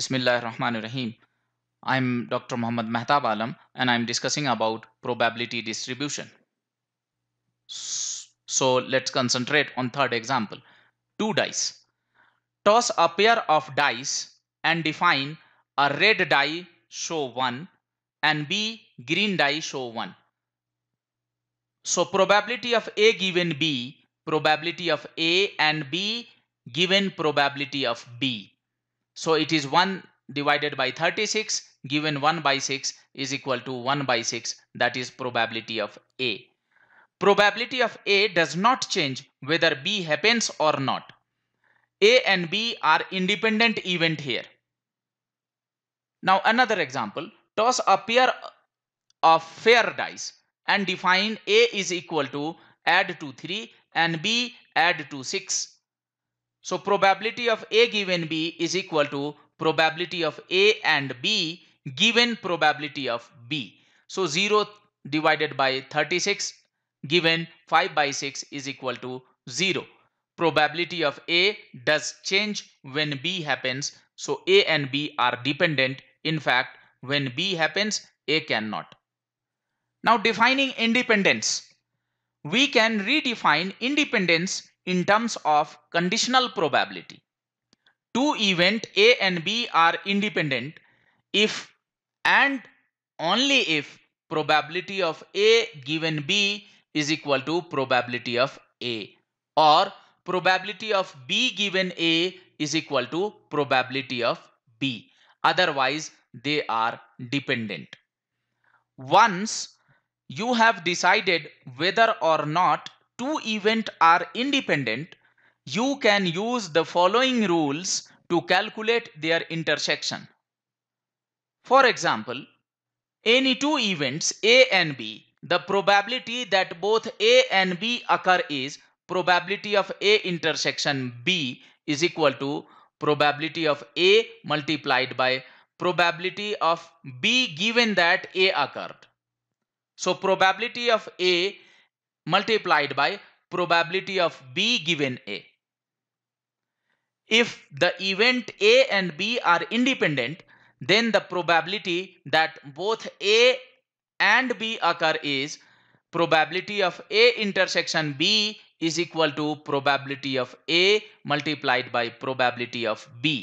Bismillah Rahman Rahim. I'm Dr. Muhammad Mehtab Alam and I'm discussing about probability distribution. So let's concentrate on third example. Two dice. Toss a pair of dice and define a red die show 1 and B green die show 1. So probability of A given B, probability of A and B given probability of B. So it is 1 divided by 36 given 1 by 6 is equal to 1 by 6 that is probability of A. Probability of A does not change whether B happens or not. A and B are independent event here. Now another example, toss a pair of fair dice and define A is equal to add to 3 and B add to 6. So probability of A given B is equal to probability of A and B given probability of B. So 0 divided by 36 given 5 by 6 is equal to 0. Probability of A does change when B happens. So A and B are dependent. In fact, when B happens, A cannot. Now defining independence. We can redefine independence in terms of conditional probability. Two event A and B are independent if and only if probability of A given B is equal to probability of A or probability of B given A is equal to probability of B. Otherwise, they are dependent. Once you have decided whether or not two events are independent, you can use the following rules to calculate their intersection. For example, any two events A and B, the probability that both A and B occur is probability of A intersection B is equal to probability of A multiplied by probability of B given that A occurred. So probability of A multiplied by probability of B given A. If the event A and B are independent, then the probability that both A and B occur is probability of A intersection B is equal to probability of A multiplied by probability of B.